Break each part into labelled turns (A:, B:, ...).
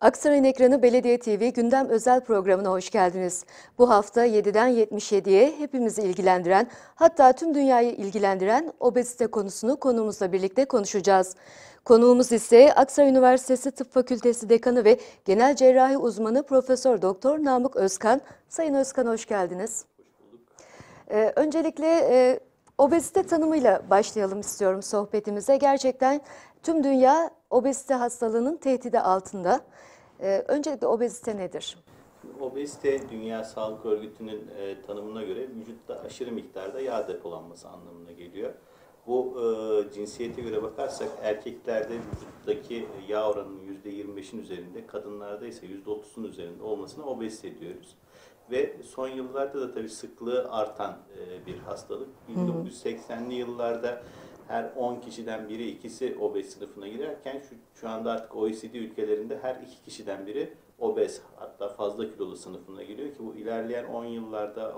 A: Aksaray'ın ekranı Belediye TV gündem özel programına hoş geldiniz. Bu hafta 7'den 77'ye hepimizi ilgilendiren hatta tüm dünyayı ilgilendiren obezite konusunu konuğumuzla birlikte konuşacağız. Konuğumuz ise Aksaray Üniversitesi Tıp Fakültesi Dekanı ve Genel Cerrahi Uzmanı Profesör Doktor Namık Özkan. Sayın Özkan hoş geldiniz. Ee, öncelikle e, obezite tanımıyla başlayalım istiyorum sohbetimize. Gerçekten tüm dünya obezite hastalığının tehdidi altında. E, öncelikle obezite nedir?
B: Obezite Dünya Sağlık Örgütü'nün e, tanımına göre vücutta aşırı miktarda yağ depolanması anlamına geliyor. Bu e, cinsiyete göre bakarsak erkeklerde vücuttaki yağ oranının %25'in üzerinde, kadınlarda ise %30'un üzerinde olmasına obezite diyoruz. Ve son yıllarda da tabii sıklığı artan e, bir hastalık. 1980'li yıllarda her 10 kişiden biri ikisi obez sınıfına girerken şu, şu anda artık OECD ülkelerinde her iki kişiden biri obez hatta fazla kilolu sınıfına giriyor ki bu ilerleyen 10 yıllarda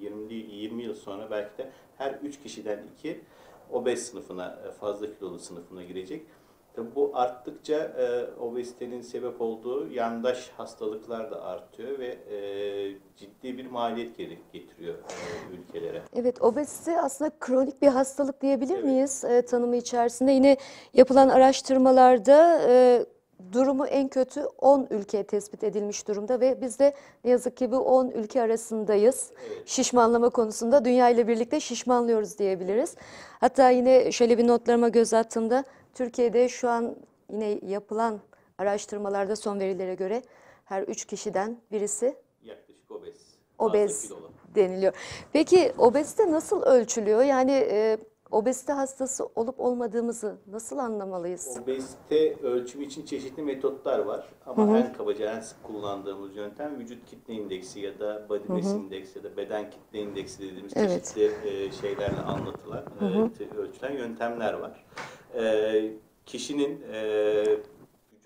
B: 20 20 yıl sonra belki de her 3 kişiden 2 obez sınıfına fazla kilolu sınıfına girecek. E, bu arttıkça e, obezitenin sebep olduğu yandaş hastalıklar da artıyor ve e, ciddi bir maliyet
A: getiriyor e, ülkelere. Evet, obezite aslında kronik bir hastalık diyebilir evet. miyiz e, tanımı içerisinde? Yine yapılan araştırmalarda e, durumu en kötü 10 ülke tespit edilmiş durumda ve biz de ne yazık ki bu 10 ülke arasındayız. Evet. Şişmanlama konusunda dünya ile birlikte şişmanlıyoruz diyebiliriz. Hatta yine şöyle bir notlarıma göz attığımda Türkiye'de şu an yine yapılan araştırmalarda son verilere göre her üç kişiden birisi
B: yaklaşık obez.
A: Obez deniliyor. Peki obezite nasıl ölçülüyor? Yani e, obezite hastası olup olmadığımızı nasıl anlamalıyız?
B: Obezite ölçümü için çeşitli metotlar var ama Hı -hı. en kabaca en sık kullandığımız yöntem vücut kitle indeksi ya da body mass indeksi ya da beden kitle indeksi dediğimiz evet. çeşitli e, şeylerle anlatılan, Hı -hı. E, ölçülen yöntemler var. E, kişinin e,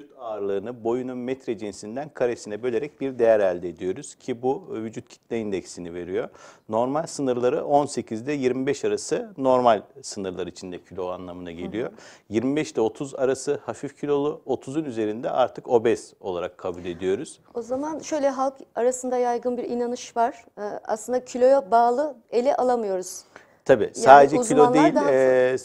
B: vücut ağırlığını boyunun metre cinsinden karesine bölerek bir değer elde ediyoruz. Ki bu e, vücut kitle indeksini veriyor. Normal sınırları 18 ile 25 arası normal sınırlar içinde kilo anlamına geliyor. Hı hı. 25 ile 30 arası hafif kilolu, 30'un üzerinde artık obez olarak kabul ediyoruz.
A: O zaman şöyle halk arasında yaygın bir inanış var. E, aslında kiloya bağlı ele alamıyoruz.
B: Tabii yani sadece kilo değil e,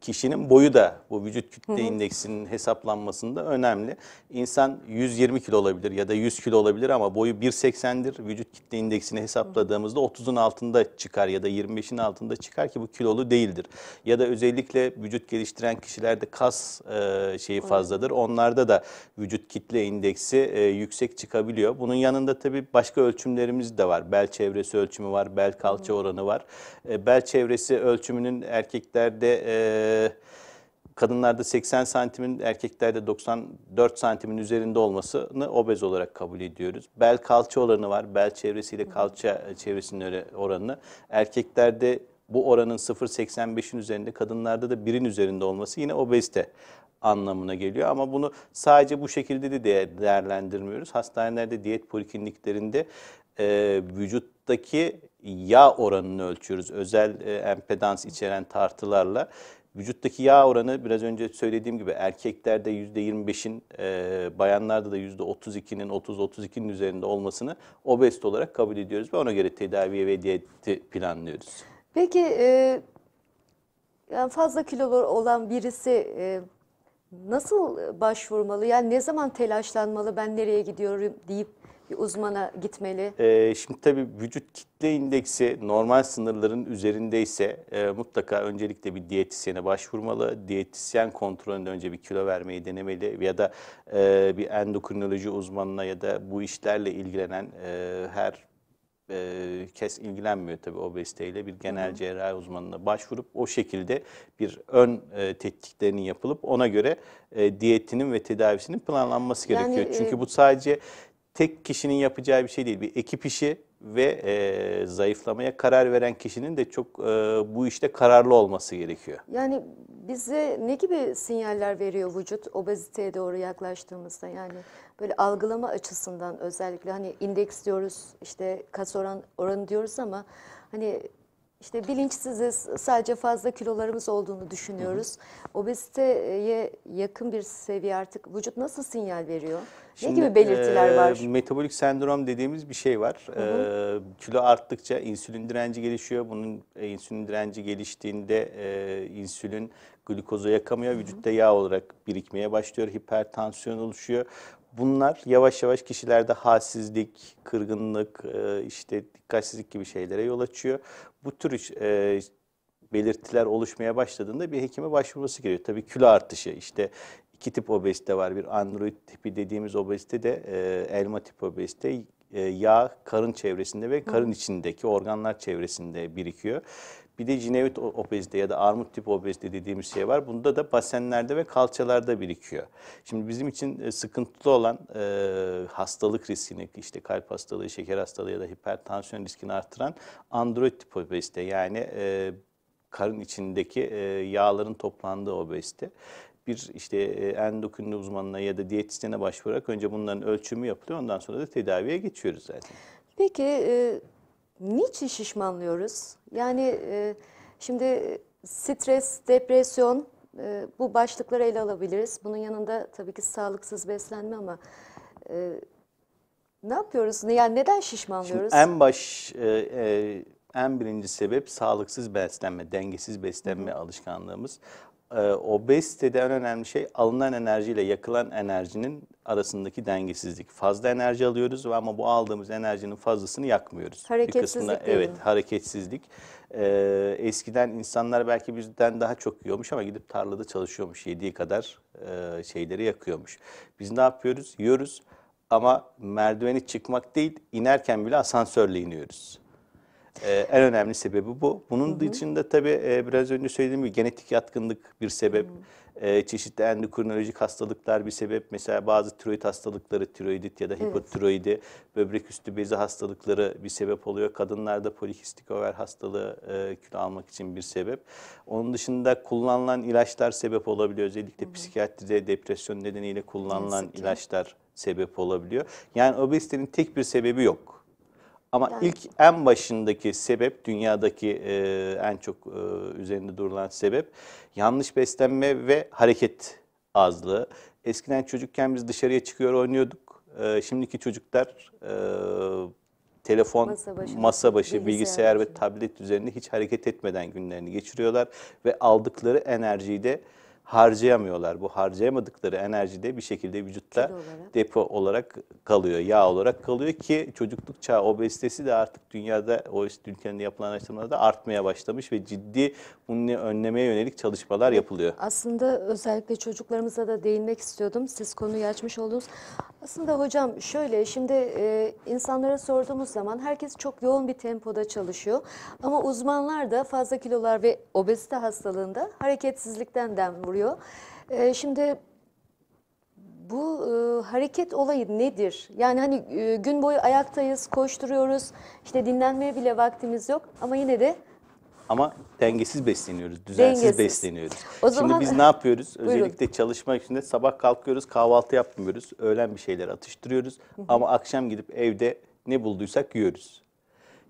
B: kişinin boyu da bu vücut kütle indeksinin hesaplanmasında önemli. İnsan 120 kilo olabilir ya da 100 kilo olabilir ama boyu 1.80'dir. Vücut kütle indeksini hesapladığımızda 30'un altında çıkar ya da 25'in altında çıkar ki bu kilolu değildir. Ya da özellikle vücut geliştiren kişilerde kas e, şeyi fazladır. Onlarda da vücut kitle indeksi e, yüksek çıkabiliyor. Bunun yanında tabii başka ölçümlerimiz de var. Bel çevresi ölçümü var, bel kalça oranı var. E, bel çevresi ölçümünün erkeklerde e, ee, kadınlarda 80 santimin, erkeklerde 94 santimin üzerinde olmasını obez olarak kabul ediyoruz. Bel kalça oranı var. Bel çevresiyle kalça e, çevresinin oranı. Erkeklerde bu oranın 0.85'in üzerinde, kadınlarda da 1'in üzerinde olması yine obezite anlamına geliyor. Ama bunu sadece bu şekilde de değerlendirmiyoruz. Hastanelerde, diyet polikliniklerinde e, vücuttaki yağ oranını ölçüyoruz. Özel e, empedans içeren tartılarla. Vücuttaki yağ oranı biraz önce söylediğim gibi erkeklerde %25'in, e, bayanlarda da %32'nin, 30-32'nin üzerinde olmasını obest olarak kabul ediyoruz ve ona göre tedavi ve diyeti planlıyoruz.
A: Peki e, yani fazla kilolu olan birisi e, nasıl başvurmalı? Yani ne zaman telaşlanmalı ben nereye gidiyorum deyip bir uzmana gitmeli?
B: Ee, şimdi tabii vücut kitle indeksi normal sınırların üzerindeyse e, mutlaka öncelikle bir diyetisyene başvurmalı. Diyetisyen kontrolünde önce bir kilo vermeyi denemeli ya da e, bir endokrinoloji uzmanına ya da bu işlerle ilgilenen e, her e, kes ilgilenmiyor tabii obeziteyle bir genel cerrahi uzmanına başvurup o şekilde bir ön e, tetkiklerinin yapılıp ona göre e, diyetinin ve tedavisinin planlanması Yani, gerekiyor. E, Çünkü e, bu sadece tek kişinin yapacağı bir şey değil. Bir ekip işi ve e, zayıflamaya karar veren kişinin de çok e, bu işte kararlı olması gerekiyor.
A: Yani bize ne gibi sinyaller veriyor vücut obeziteye doğru yaklaştığımızda yani böyle algılama açısından özellikle hani indeks diyoruz işte kas oran oranı diyoruz ama hani işte bilinçsiziz, sadece fazla kilolarımız olduğunu düşünüyoruz. Hı hı. Obeziteye yakın bir seviye artık vücut nasıl sinyal veriyor? Şimdi, ne gibi belirtiler e, var?
B: Metabolik sendrom dediğimiz bir şey var. Hı hı. E, kilo arttıkça insülin direnci gelişiyor. Bunun e, insülin direnci geliştiğinde e, insülin glukozu yakamıyor. Hı hı. Vücutta yağ olarak birikmeye başlıyor. Hipertansiyon oluşuyor. Bunlar yavaş yavaş kişilerde halsizlik, kırgınlık, e, işte dikkatsizlik gibi şeylere yol açıyor. Bu tür e, belirtiler oluşmaya başladığında bir hekime başvurması gerekiyor. Tabii kilo artışı işte İki tip obezite var. Bir android tipi dediğimiz obezite de e, elma tip obezite e, yağ karın çevresinde ve karın Hı. içindeki organlar çevresinde birikiyor. Bir de cinevit obezite ya da armut tip obezite dediğimiz şey var. Bunda da basenlerde ve kalçalarda birikiyor. Şimdi bizim için e, sıkıntılı olan e, hastalık riskini, işte kalp hastalığı, şeker hastalığı ya da hipertansiyon riskini artıran android tip obezite yani e, karın içindeki e, yağların toplandığı obezite bir işte e, endokrinli uzmanına ya da diyetisyene başvurarak önce bunların ölçümü yapılıyor. Ondan sonra da tedaviye geçiyoruz zaten.
A: Peki e, niçin şişmanlıyoruz? Yani e, şimdi stres, depresyon e, bu başlıkları ele alabiliriz. Bunun yanında tabii ki sağlıksız beslenme ama... E, ne yapıyoruz? Yani neden şişmanlıyoruz? Şimdi en
B: baş e, e, en birinci sebep sağlıksız beslenme, dengesiz beslenme Hı. alışkanlığımız e, obezitede en önemli şey alınan enerji ile yakılan enerjinin arasındaki dengesizlik. Fazla enerji alıyoruz ama bu aldığımız enerjinin fazlasını yakmıyoruz. Hareketsizlik bir kısmına, değil Evet mi? hareketsizlik. E, eskiden insanlar belki bizden daha çok yiyormuş ama gidip tarlada çalışıyormuş. Yediği kadar e, şeyleri yakıyormuş. Biz ne yapıyoruz? Yiyoruz ama merdiveni çıkmak değil inerken bile asansörle iniyoruz. Ee, en önemli sebebi bu. Bunun Hı-hı. dışında tabii e, biraz önce söylediğim gibi genetik yatkınlık bir sebep. E, çeşitli endokrinolojik hastalıklar bir sebep. Mesela bazı tiroid hastalıkları, tiroidit ya da hipotiroidi, evet. böbrek üstü bezi hastalıkları bir sebep oluyor. Kadınlarda polikistik over hastalığı e, kilo almak için bir sebep. Onun dışında kullanılan ilaçlar sebep olabiliyor. Özellikle Hı-hı. psikiyatride depresyon nedeniyle kullanılan ilaçlar sebep olabiliyor. Yani obezitenin tek bir sebebi yok. Ama yani. ilk en başındaki sebep dünyadaki e, en çok e, üzerinde durulan sebep yanlış beslenme ve hareket azlığı. Eskiden çocukken biz dışarıya çıkıyor oynuyorduk. E, şimdiki çocuklar e, telefon, masa başı, masa başı bilgisayar, bilgisayar ve tablet üzerinde hiç hareket etmeden günlerini geçiriyorlar ve aldıkları enerjiyi de harcayamıyorlar. Bu harcayamadıkları enerji de bir şekilde vücutta olarak. depo olarak kalıyor, yağ olarak kalıyor ki çocukluk çağı obezitesi de artık dünyada o ülkenin yapılan araştırmalarda artmaya başlamış ve ciddi bunu önlemeye yönelik çalışmalar yapılıyor.
A: Aslında özellikle çocuklarımıza da değinmek istiyordum. Siz konuyu açmış oldunuz. Aslında hocam şöyle şimdi e, insanlara sorduğumuz zaman herkes çok yoğun bir tempoda çalışıyor. Ama uzmanlar da fazla kilolar ve obezite hastalığında hareketsizlikten dem vuruyor. E, şimdi bu e, hareket olayı nedir? Yani hani e, gün boyu ayaktayız, koşturuyoruz, işte dinlenmeye bile vaktimiz yok ama yine de
B: ama dengesiz besleniyoruz, düzensiz Dengesiz. besleniyoruz.
A: O zaman- Şimdi biz ne yapıyoruz? Özellikle
B: çalışmak için de sabah kalkıyoruz, kahvaltı yapmıyoruz, öğlen bir şeyler atıştırıyoruz ama akşam gidip evde ne bulduysak yiyoruz.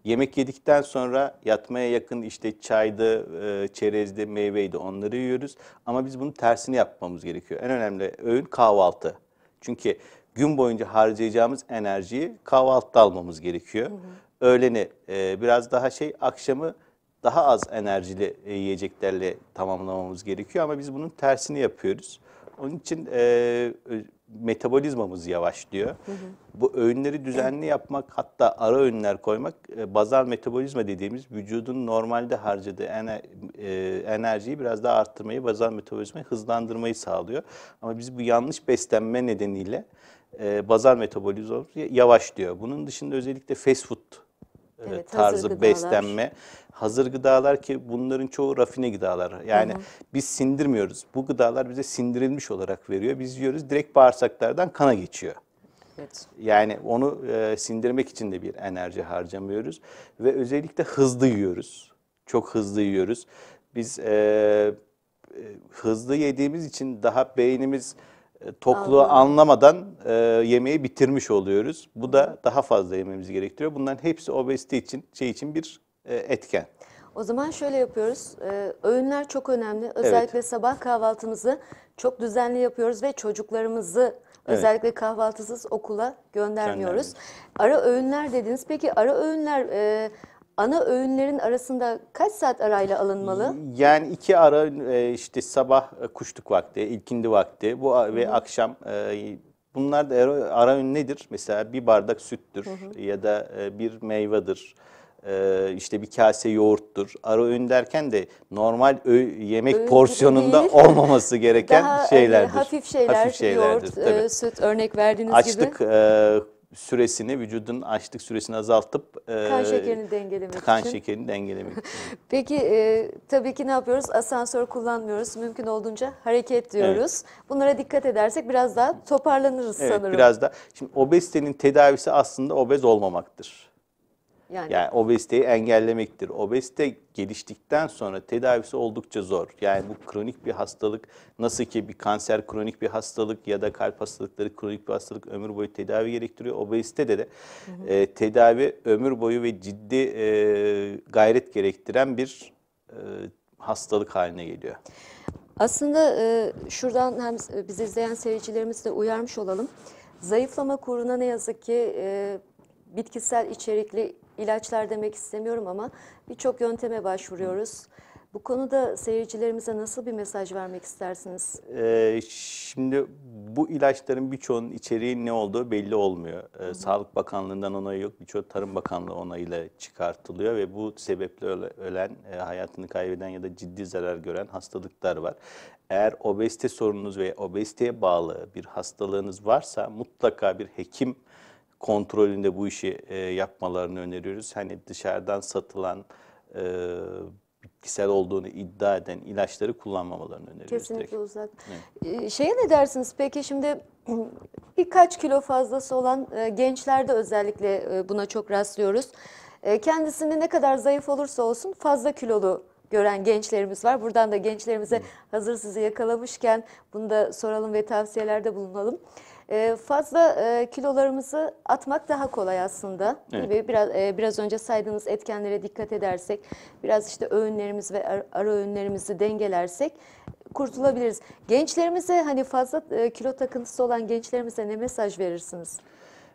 B: Yemek yedikten sonra yatmaya yakın işte çaydı, e, çerezdi, meyveydi onları yiyoruz. Ama biz bunun tersini yapmamız gerekiyor. En önemli öğün kahvaltı. Çünkü gün boyunca harcayacağımız enerjiyi kahvaltıda almamız gerekiyor. Öğleni e, biraz daha şey, akşamı daha az enerjili e, yiyeceklerle tamamlamamız gerekiyor ama biz bunun tersini yapıyoruz. Onun için e, metabolizmamız yavaşlıyor. Hı Bu öğünleri düzenli yapmak hatta ara öğünler koymak e, bazal metabolizma dediğimiz vücudun normalde harcadığı ener, e, enerjiyi biraz daha arttırmayı, bazal metabolizmayı hızlandırmayı sağlıyor. Ama biz bu yanlış beslenme nedeniyle e, bazal metabolizmamız yavaşlıyor. Bunun dışında özellikle fast food evet, tarzı hazır beslenme. Hazır gıdalar ki bunların çoğu rafine gıdalar. Yani hı hı. biz sindirmiyoruz. Bu gıdalar bize sindirilmiş olarak veriyor. Biz yiyoruz direkt bağırsaklardan kana geçiyor. Evet. Yani onu e, sindirmek için de bir enerji harcamıyoruz. Ve özellikle hızlı yiyoruz. Çok hızlı yiyoruz. Biz e, e hızlı yediğimiz için daha beynimiz e, tokluğu Anladım. anlamadan e, yemeği bitirmiş oluyoruz. Bu da daha fazla yememizi gerektiriyor. Bunların hepsi obezite için şey için bir e, etken.
A: O zaman şöyle yapıyoruz. Ee, öğünler çok önemli. Özellikle sabah kahvaltımızı çok düzenli yapıyoruz ve çocuklarımızı özellikle kahvaltısız okula göndermiyoruz. Göndermiyoruz. Ara öğünler dediniz. Peki ara öğünler e, ana öğünlerin arasında kaç saat arayla alınmalı?
B: Yani iki ara e, işte sabah e, kuşluk vakti, ilkindi vakti bu ve Hı. akşam e, bunlar da ara, ara öğün nedir? Mesela bir bardak süttür hı hı. ya da bir meyvedir işte bir kase yoğurttur. Ara öğün derken de normal öğ yemek öğün porsiyonunda değil. olmaması gereken Daha şeylerdir. Hafif şeyler, hafif şeylerdir, yoğurt, tabii.
A: süt örnek verdiğiniz Açlık,
B: gibi. Açlık süresini, vücudun açlık süresini azaltıp e, kan şekerini dengelemek kan için. şekerini dengelemek için.
A: Peki e, tabii ki ne yapıyoruz? Asansör kullanmıyoruz. Mümkün olduğunca hareket diyoruz. Evet. Bunlara dikkat edersek biraz daha toparlanırız evet, sanırım. Biraz
B: da şimdi obezitenin tedavisi aslında obez olmamaktır. Yani, yani obeziteyi engellemektir. Obezite geliştikten sonra tedavisi oldukça zor. Yani bu kronik bir hastalık nasıl ki bir kanser kronik bir hastalık ya da kalp hastalıkları kronik bir hastalık ömür boyu tedavi gerektiriyor. Obezite de de E, tedavi ömür boyu ve ciddi e, gayret gerektiren bir e, hastalık haline geliyor.
A: Aslında e, şuradan hem bizi izleyen seyircilerimizi de uyarmış olalım. Zayıflama kuruna ne yazık ki e, bitkisel içerikli ilaçlar demek istemiyorum ama birçok yönteme başvuruyoruz. Bu konuda seyircilerimize nasıl bir mesaj vermek istersiniz?
B: Ee, şimdi bu ilaçların birçoğunun içeriği ne olduğu belli olmuyor. Ee, Hı -hı. Sağlık Bakanlığı'ndan onayı yok. birçok Tarım Bakanlığı onayıyla çıkartılıyor ve bu sebeple ölen, e, hayatını kaybeden ya da ciddi zarar gören hastalıklar var. Eğer obezite sorununuz veya obeziteye bağlı bir hastalığınız varsa mutlaka bir hekim kontrolünde bu işi e, yapmalarını öneriyoruz. Hani dışarıdan satılan e, bitkisel olduğunu iddia eden ilaçları kullanmamalarını öneriyoruz.
A: Kesinlikle direkt. uzak. Evet. Ee, şeye ne dersiniz peki şimdi birkaç kilo fazlası olan e, gençlerde özellikle e, buna çok rastlıyoruz. E, kendisini ne kadar zayıf olursa olsun fazla kilolu gören gençlerimiz var. Buradan da gençlerimize hazır sizi yakalamışken bunu da soralım ve tavsiyelerde bulunalım. E, fazla e, kilolarımızı atmak daha kolay aslında. Evet. biraz e, biraz önce saydığınız etkenlere dikkat edersek, biraz işte öğünlerimiz ve ara, ara öğünlerimizi dengelersek kurtulabiliriz. Gençlerimize hani fazla e, kilo takıntısı olan gençlerimize ne mesaj verirsiniz?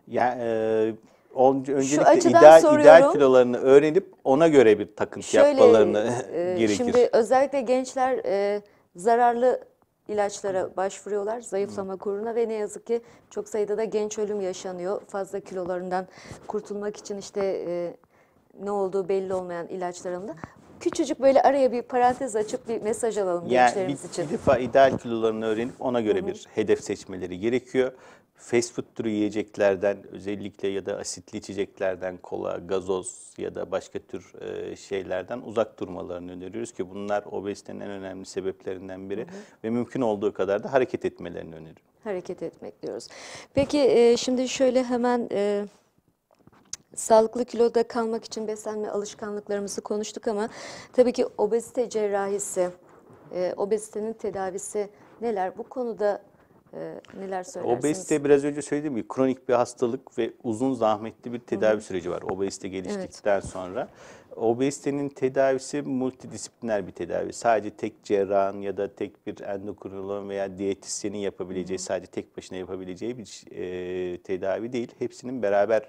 B: Ya e, on, öncelikle ideal, ideal kilolarını öğrenip ona göre bir takıntı Şöyle, yapmalarını e, gerekir. Şimdi
A: özellikle gençler e, zararlı ilaçlara başvuruyorlar zayıflama kuruna ve ne yazık ki çok sayıda da genç ölüm yaşanıyor. Fazla kilolarından kurtulmak için işte e, ne olduğu belli olmayan ilaçlarında. Küçücük böyle araya bir parantez açıp bir mesaj alalım yani gençlerimiz bir, için.
B: Bir defa ideal kilolarını öğrenip ona göre Hı-hı. bir hedef seçmeleri gerekiyor fast food türü yiyeceklerden özellikle ya da asitli içeceklerden kola, gazoz ya da başka tür e, şeylerden uzak durmalarını öneriyoruz ki bunlar obezitenin en önemli sebeplerinden biri hı hı. ve mümkün olduğu kadar da hareket etmelerini öneriyorum.
A: Hareket etmek diyoruz. Peki e, şimdi şöyle hemen e, Sağlıklı kiloda kalmak için beslenme alışkanlıklarımızı konuştuk ama tabii ki obezite cerrahisi, e, obezitenin tedavisi neler? Bu konuda ee, neler söylersiniz? Obezite
B: biraz önce söylediğim gibi kronik bir hastalık ve uzun zahmetli bir tedavi Hı -hı. süreci var obezite geliştikten evet. sonra. Obezitenin tedavisi multidisipliner bir tedavi. Sadece tek cerrahın ya da tek bir endokrinoloğun veya diyetisyenin yapabileceği, Hı -hı. sadece tek başına yapabileceği bir e, tedavi değil. Hepsinin beraber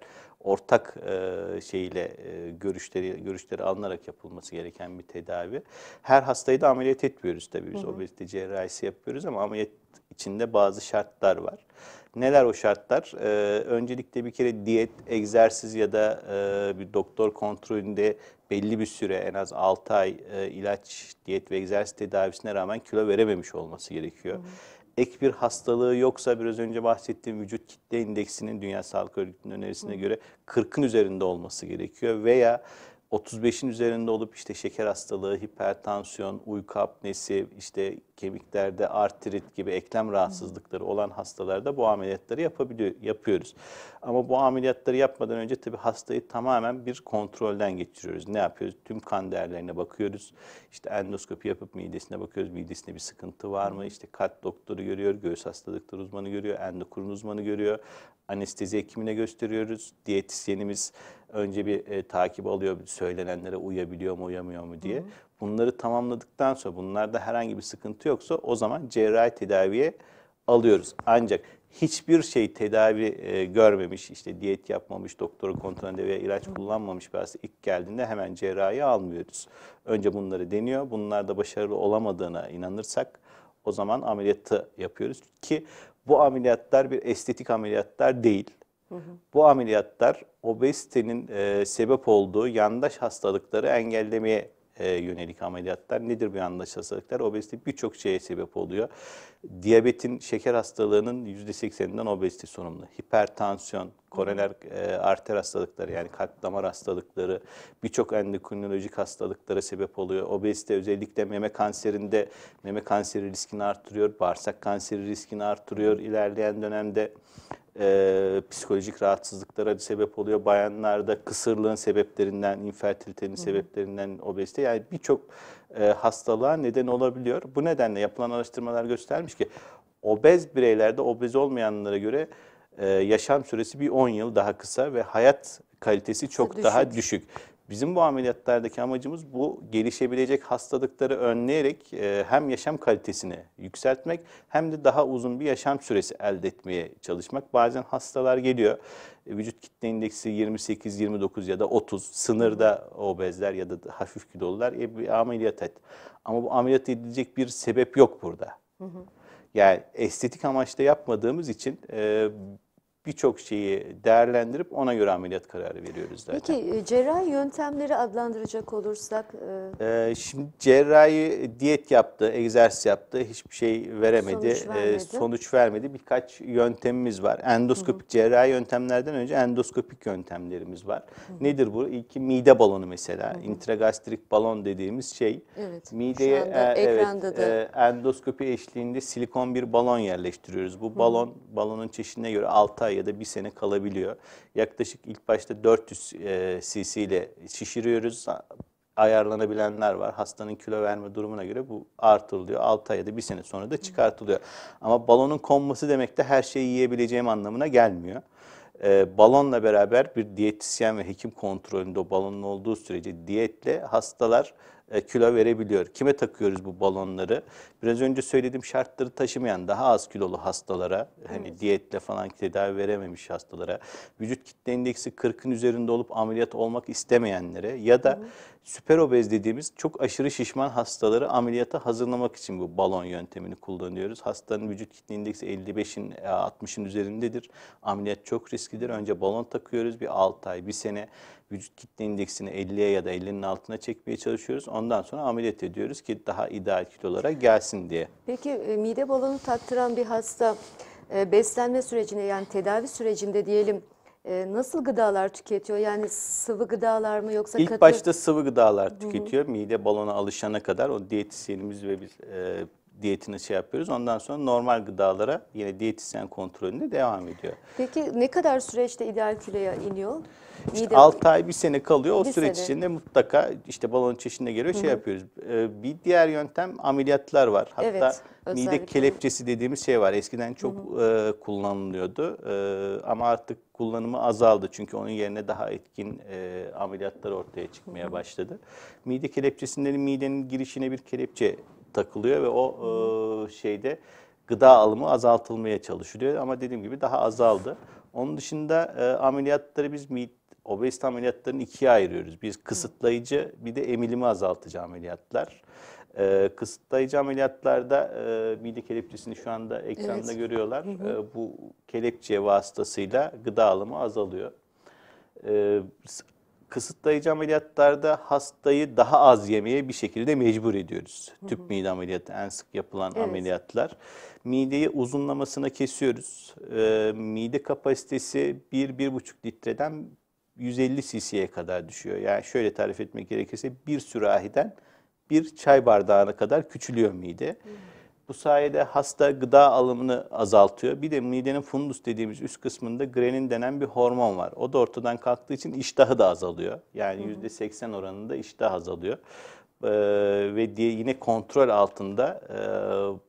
B: ortak e, şeyle e, görüşleri görüşleri alınarak yapılması gereken bir tedavi. Her hastayı da ameliyat etmiyoruz tabii biz hı obezite cerrahisi yapıyoruz ama ameliyat içinde bazı şartlar var. Neler o şartlar? Ee, öncelikle bir kere diyet, egzersiz ya da e, bir doktor kontrolünde belli bir süre en az 6 ay e, ilaç, diyet ve egzersiz tedavisine rağmen kilo verememiş olması gerekiyor. Hı hı ek bir hastalığı yoksa biraz önce bahsettiğim vücut kitle indeksinin Dünya Sağlık Örgütü'nün önerisine göre 40'ın üzerinde olması gerekiyor veya 35'in üzerinde olup işte şeker hastalığı, hipertansiyon, uyku apnesi, işte kemiklerde artrit gibi eklem rahatsızlıkları olan hastalarda bu ameliyatları yapabiliyor, yapıyoruz. Ama bu ameliyatları yapmadan önce tabii hastayı tamamen bir kontrolden geçiriyoruz. Ne yapıyoruz? Tüm kan değerlerine bakıyoruz. İşte endoskopi yapıp midesine bakıyoruz. Midesinde bir sıkıntı var mı? İşte kalp doktoru görüyor, göğüs hastalıkları uzmanı görüyor, endokrin uzmanı görüyor anestezi hekimine gösteriyoruz. Diyetisyenimiz önce bir e, takip alıyor söylenenlere uyabiliyor mu uyamıyor mu diye. Hı. Bunları tamamladıktan sonra bunlarda herhangi bir sıkıntı yoksa o zaman cerrahi tedaviye alıyoruz. Ancak hiçbir şey tedavi e, görmemiş, işte diyet yapmamış, doktoru kontrol veya ilaç kullanmamış bir hasta ilk geldiğinde hemen cerrahi almıyoruz. Önce bunları deniyor. Bunlarda başarılı olamadığına inanırsak o zaman ameliyatı yapıyoruz ki bu ameliyatlar bir estetik ameliyatlar değil. Hı hı. Bu ameliyatlar obezitenin e, sebep olduğu yandaş hastalıkları engellemeye e, yönelik ameliyatlar. Nedir bu yanlış hastalıklar? Obezite birçok şeye sebep oluyor. Diyabetin, şeker hastalığının %80'inden obezite sorumlu. Hipertansiyon, koroner e, arter hastalıkları yani kalp damar hastalıkları, birçok endokrinolojik hastalıklara sebep oluyor. Obezite özellikle meme kanserinde meme kanseri riskini artırıyor, bağırsak kanseri riskini artırıyor ilerleyen dönemde e, psikolojik rahatsızlıklara sebep oluyor. Bayanlarda kısırlığın sebeplerinden, infertilitenin sebeplerinden obezite yani birçok e, hastalığa neden olabiliyor. Bu nedenle yapılan araştırmalar göstermiş ki obez bireylerde obez olmayanlara göre e, yaşam süresi bir 10 yıl daha kısa ve hayat kalitesi çok düşük. daha düşük. Bizim bu ameliyatlardaki amacımız bu gelişebilecek hastalıkları önleyerek e, hem yaşam kalitesini yükseltmek hem de daha uzun bir yaşam süresi elde etmeye çalışmak. Bazen hastalar geliyor e, vücut kitle indeksi 28, 29 ya da 30 sınırda obezler ya da hafif kilolular e, bir ameliyat et. Ama bu ameliyat edilecek bir sebep yok burada. Hı hı. Yani estetik amaçta yapmadığımız için e, birçok şeyi değerlendirip ona göre ameliyat kararı veriyoruz zaten.
A: Peki e, cerrahi yöntemleri adlandıracak olursak?
B: E... Ee, şimdi cerrahi diyet yaptı, egzersiz yaptı, hiçbir şey veremedi, sonuç e, vermedi. E, sonuç vermedi. Birkaç yöntemimiz var. Endoskopik Hı -hı. cerrahi yöntemlerden önce endoskopik yöntemlerimiz var. Hı -hı. Nedir bu? İlki mide balonu mesela, Hı -hı. intragastrik balon dediğimiz şey. Evet, Mideye, şu anda e, ekranda evet, da. E, endoskopi eşliğinde silikon bir balon yerleştiriyoruz. Bu balon, Hı -hı. balonun çeşidine göre 6 ay ya da bir sene kalabiliyor. Yaklaşık ilk başta 400 e, cc ile şişiriyoruz. Ayarlanabilenler var. Hastanın kilo verme durumuna göre bu artırılıyor. 6 ay ya da bir sene sonra da çıkartılıyor. Ama balonun konması demek de her şeyi yiyebileceğim anlamına gelmiyor e, balonla beraber bir diyetisyen ve hekim kontrolünde o balonun olduğu sürece diyetle hastalar e, kilo verebiliyor. Kime takıyoruz bu balonları? Biraz önce söylediğim şartları taşımayan daha az kilolu hastalara, hani evet. hani diyetle falan tedavi verememiş hastalara, vücut kitle indeksi 40'ın üzerinde olup ameliyat olmak istemeyenlere ya da evet. süper obez dediğimiz çok aşırı şişman hastaları ameliyata hazırlamak için bu balon yöntemini kullanıyoruz. Hastanın vücut kitle indeksi 55'in 60'ın e, üzerindedir. Ameliyat çok risklidir. Önce balon takıyoruz bir 6 ay, bir sene vücut kitle indeksini 50'ye ya da 50'nin altına çekmeye çalışıyoruz. Ondan Ondan sonra ameliyat ediyoruz ki daha ideal kilolara gelsin diye.
A: Peki e, mide balonu tattıran bir hasta e, beslenme sürecinde yani tedavi sürecinde diyelim e, nasıl gıdalar tüketiyor? Yani sıvı gıdalar mı yoksa İlk katı... başta
B: sıvı gıdalar tüketiyor. Hı hı. Mide balona alışana kadar o diyetisyenimiz ve biz e, diyetini şey yapıyoruz. Ondan sonra normal gıdalara yine diyetisyen kontrolünde devam ediyor.
A: Peki ne kadar süreçte ideal kiloya iniyor? İşte 6
B: ay bir sene kalıyor. O bir süreç sene. içinde mutlaka işte balon çeşidine göre şey Hı -hı. şey yapıyoruz. Ee, bir diğer yöntem ameliyatlar var. Hatta evet, mide kelepçesi dediğimiz şey var. Eskiden çok Hı -hı. E, kullanılıyordu. E, ama artık kullanımı azaldı. Çünkü onun yerine daha etkin e, ameliyatlar ortaya çıkmaya Hı -hı. başladı. Mide kelepçesinden midenin girişine bir kelepçe takılıyor ve o e, şeyde gıda alımı azaltılmaya çalışılıyor. Ama dediğim gibi daha azaldı. Onun dışında e, ameliyatları biz obezite ameliyatlarını ikiye ayırıyoruz. Biz kısıtlayıcı bir de emilimi azaltıcı ameliyatlar. E, kısıtlayıcı ameliyatlarda e, mide kelepçesini şu anda ekranda evet. görüyorlar. Hı hı. E, bu kelepçe vasıtasıyla gıda alımı azalıyor. E, kısıtlayıcı ameliyatlarda hastayı daha az yemeye bir şekilde mecbur ediyoruz. Hı hı. Tüp mide ameliyatı en sık yapılan evet. ameliyatlar. Mideyi uzunlamasına kesiyoruz. Ee, mide kapasitesi 1-1,5 litreden 150 cc'ye kadar düşüyor. Yani şöyle tarif etmek gerekirse bir sürahiden bir çay bardağına kadar küçülüyor mide. Hı hı. Bu sayede hasta gıda alımını azaltıyor. Bir de midenin fundus dediğimiz üst kısmında grenin denen bir hormon var. O da ortadan kalktığı için iştahı da azalıyor. Yani yüzde %80 oranında iştah azalıyor. Ee, ve diye yine kontrol altında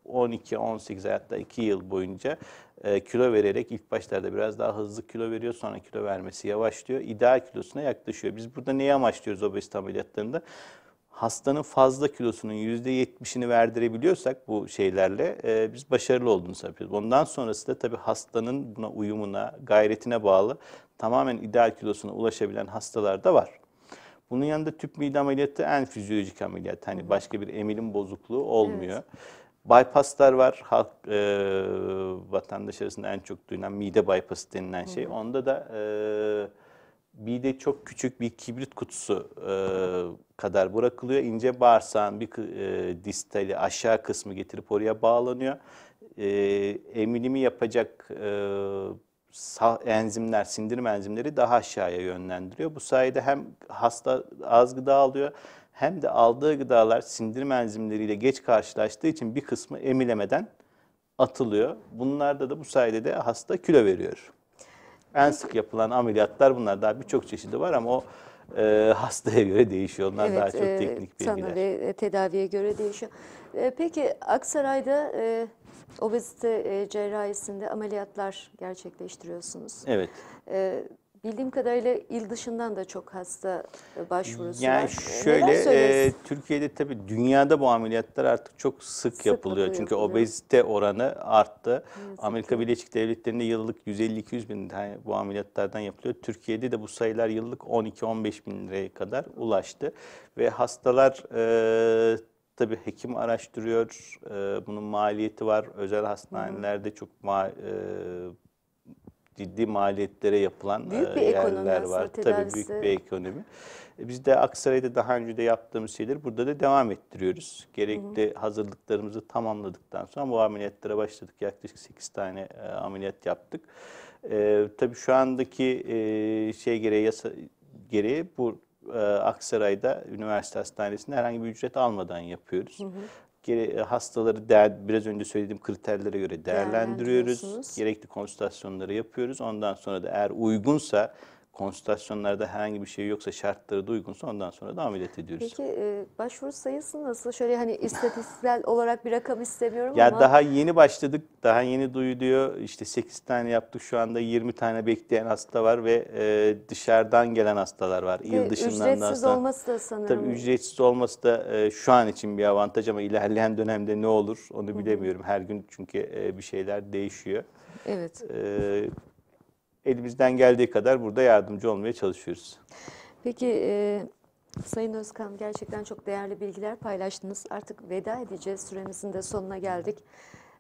B: e, 12-18 hayatta 2 yıl boyunca e, kilo vererek ilk başlarda biraz daha hızlı kilo veriyor sonra kilo vermesi yavaşlıyor. İdeal kilosuna yaklaşıyor. Biz burada neyi amaçlıyoruz obezite ameliyatlarında? hastanın fazla kilosunun yüzde yetmişini verdirebiliyorsak bu şeylerle e, biz başarılı olduğunu yapıyoruz. Ondan sonrası da tabii hastanın buna uyumuna, gayretine bağlı tamamen ideal kilosuna ulaşabilen hastalar da var. Bunun yanında tüp mide ameliyatı en fizyolojik ameliyat. Hani başka bir emilim bozukluğu olmuyor. Evet. Bypasslar var. Halk e, vatandaş arasında en çok duyulan mide bypassı denilen şey. Hı hı. Onda da e, bir de çok küçük bir kibrit kutusu e, kadar bırakılıyor. İnce bağırsağın bir e, distali aşağı kısmı getirip oraya bağlanıyor. E, emilimi yapacak e, enzimler, sindirim enzimleri daha aşağıya yönlendiriyor. Bu sayede hem hasta az gıda alıyor hem de aldığı gıdalar sindirim enzimleriyle geç karşılaştığı için bir kısmı emilemeden atılıyor. Bunlarda da bu sayede de hasta kilo veriyor. En sık yapılan ameliyatlar bunlar. Daha birçok çeşidi var ama o e, hastaya göre değişiyor. Onlar evet, daha çok e, teknik bilgiler. Sana ve
A: e, tedaviye göre değişiyor. E, peki Aksaray'da e, obezite e, cerrahisinde ameliyatlar gerçekleştiriyorsunuz. Evet. Evet. Bildiğim kadarıyla il dışından da çok hasta e, başvurusu yani var. Yani şöyle e,
B: Türkiye'de tabii dünyada bu ameliyatlar artık çok sık, sık yapılıyor. Çünkü yapılıyor. obezite oranı arttı. Yazık Amerika ki. Birleşik Devletleri'nde yıllık 150-200 bin tane bu ameliyatlardan yapılıyor. Türkiye'de de bu sayılar yıllık 12-15 bin liraya kadar ulaştı. Ve hastalar e, Tabii hekim araştırıyor, e, bunun maliyeti var. Özel hastanelerde çok ma e, ciddi maliyetlere yapılan büyük e, bir yerler var. Tabii büyük bir ekonomi. E, biz de Aksaray'da daha önce de yaptığımız şeyleri burada da devam ettiriyoruz. Gerekli hı hı. hazırlıklarımızı tamamladıktan sonra bu ameliyatlara başladık. Yaklaşık 8 tane e, ameliyat yaptık. E, tabii şu andaki e, şey gereği, yasa, gereği bu e, Aksaray'da üniversite hastanesinde herhangi bir ücret almadan yapıyoruz. Hı hı. E, hastaları değer, biraz önce söylediğim kriterlere göre değerlendiriyoruz. Gerekli konsültasyonları yapıyoruz. Ondan sonra da eğer uygunsa konsültasyonlarda herhangi bir şey yoksa şartları da uygunsa ondan sonra da ameliyat ediyoruz.
A: Peki e, başvuru sayısı nasıl? Şöyle hani istatistiksel olarak bir rakam istemiyorum ya ama. Ya daha
B: yeni başladık, daha yeni duyuluyor. İşte 8 tane yaptık şu anda 20 tane bekleyen hasta var ve e, dışarıdan gelen hastalar var. İl e, dışından ücretsiz da hasta. olması da sanırım. Tabii ücretsiz olması da e, şu an için bir avantaj ama ilerleyen dönemde ne olur onu bilemiyorum. Her gün çünkü bir şeyler değişiyor. Evet. E, elimizden geldiği kadar burada yardımcı olmaya çalışıyoruz.
A: Peki e, Sayın Özkan gerçekten çok değerli bilgiler paylaştınız. Artık veda edeceğiz. Süremizin de sonuna geldik.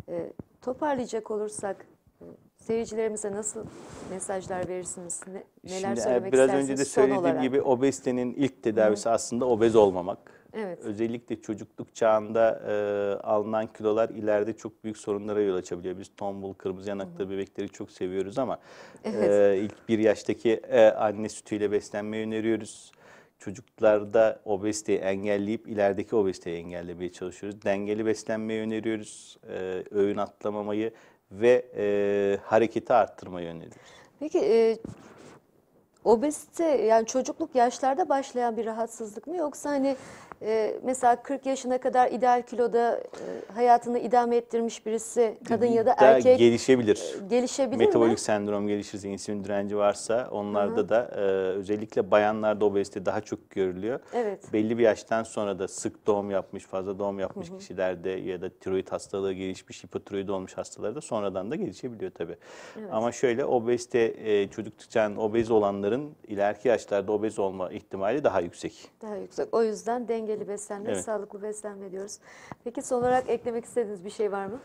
A: E, toparlayacak olursak e, seyircilerimize nasıl mesajlar verirsiniz? Ne, neler Şimdi, e, söylemek biraz istersiniz? Biraz önce de söylediğim gibi
B: obezitenin ilk tedavisi Hı. aslında obez olmamak. Evet. Özellikle çocukluk çağında e, alınan kilolar ileride çok büyük sorunlara yol açabiliyor. Biz tombul, kırmızı yanaklı Hı -hı. bebekleri çok seviyoruz ama evet. e, ilk bir yaştaki e, anne sütüyle beslenmeyi öneriyoruz çocuklarda obeziteyi engelleyip ilerideki obeziteyi engellemeye çalışıyoruz. Dengeli beslenmeyi öneriyoruz, e, öğün atlamamayı ve e, hareketi arttırmayı öneriyoruz.
A: Peki e, Obezite yani çocukluk yaşlarda başlayan bir rahatsızlık mı yoksa hani e, mesela 40 yaşına kadar ideal kiloda e, hayatını idame ettirmiş birisi kadın ya da erkek gelişebilir. e, gelişebilir Metabolik mi?
B: sendrom gelişir, insülin direnci varsa onlarda da e, özellikle bayanlarda obezite daha çok görülüyor. Evet. Belli bir yaştan sonra da sık doğum yapmış, fazla doğum yapmış kişilerde ya da tiroid hastalığı gelişmiş, hipotiroid olmuş hastalarda sonradan da gelişebiliyor tabii. Ama şöyle obezite e, çocukluktan obez olanların kadınların ileriki yaşlarda obez olma ihtimali daha yüksek.
A: Daha yüksek. O yüzden dengeli beslenme, evet. sağlıklı beslenme diyoruz. Peki son olarak eklemek istediğiniz bir şey var mı?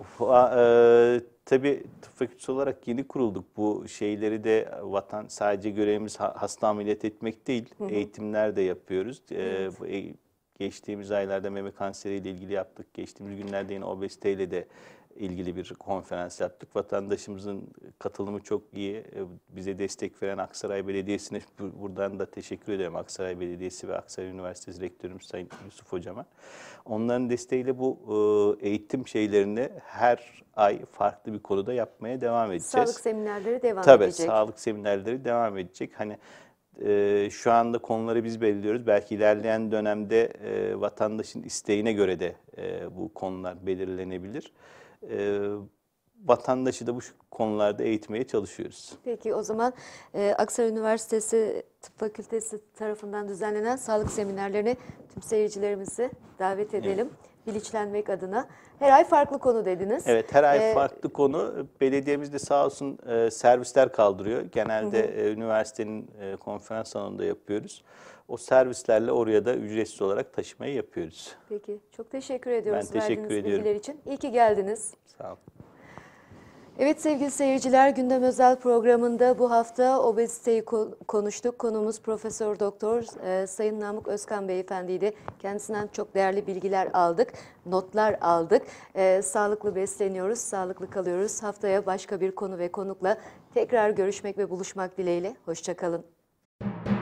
B: Ufa, e, tabii tıp olarak yeni kurulduk. Bu şeyleri de vatan sadece görevimiz hasta ameliyat etmek değil, Hı -hı. eğitimler de yapıyoruz. E, evet. e, geçtiğimiz aylarda meme kanseriyle ilgili yaptık. Geçtiğimiz günlerde yine obeziteyle de ilgili bir konferans yaptık. Vatandaşımızın katılımı çok iyi. E, bize destek veren Aksaray Belediyesi'ne buradan da teşekkür ederim. Aksaray Belediyesi ve Aksaray Üniversitesi Rektörüm Sayın Yusuf Hocama. Onların desteğiyle bu e, eğitim şeylerini her ay farklı bir konuda yapmaya devam edeceğiz. Sağlık
A: seminerleri devam Tabii, edecek. Tabii sağlık
B: seminerleri devam edecek. Hani e, şu anda konuları biz belirliyoruz. Belki ilerleyen dönemde e, vatandaşın isteğine göre de e, bu konular belirlenebilir e, vatandaşı da bu konularda eğitmeye çalışıyoruz.
A: Peki o zaman e, Aksaray Üniversitesi Tıp Fakültesi tarafından düzenlenen sağlık seminerlerini tüm seyircilerimizi davet edelim. Evet bilinçlenmek adına. Her ay farklı konu dediniz. Evet her ay ee, farklı
B: konu. Belediyemiz de sağ olsun e, servisler kaldırıyor. Genelde hı. E, üniversitenin e, konferans salonunda yapıyoruz. O servislerle oraya da ücretsiz olarak taşımayı yapıyoruz.
A: Peki çok teşekkür ediyoruz ben teşekkür verdiğiniz ediyorum. bilgiler için. İyi ki geldiniz. Sağ olun. Evet sevgili seyirciler gündem özel programında bu hafta obeziteyi konuştuk. Konumuz Profesör Doktor e, Sayın Namık Özkan Beyefendiydi. Kendisinden çok değerli bilgiler aldık, notlar aldık. E, sağlıklı besleniyoruz, sağlıklı kalıyoruz. Haftaya başka bir konu ve konukla tekrar görüşmek ve buluşmak dileğiyle. Hoşçakalın.